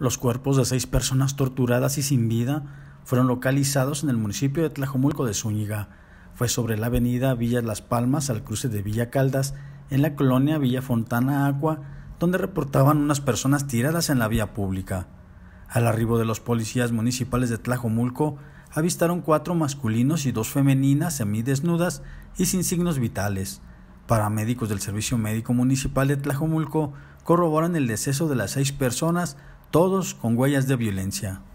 Los cuerpos de seis personas torturadas y sin vida fueron localizados en el municipio de Tlajomulco de Zúñiga. Fue sobre la avenida Villa Las Palmas al cruce de Villa Caldas, en la colonia Villa Fontana Agua, donde reportaban unas personas tiradas en la vía pública. Al arribo de los policías municipales de Tlajomulco, avistaron cuatro masculinos y dos femeninas semidesnudas y sin signos vitales. Paramédicos del Servicio Médico Municipal de Tlajomulco corroboran el deceso de las seis personas todos con huellas de violencia.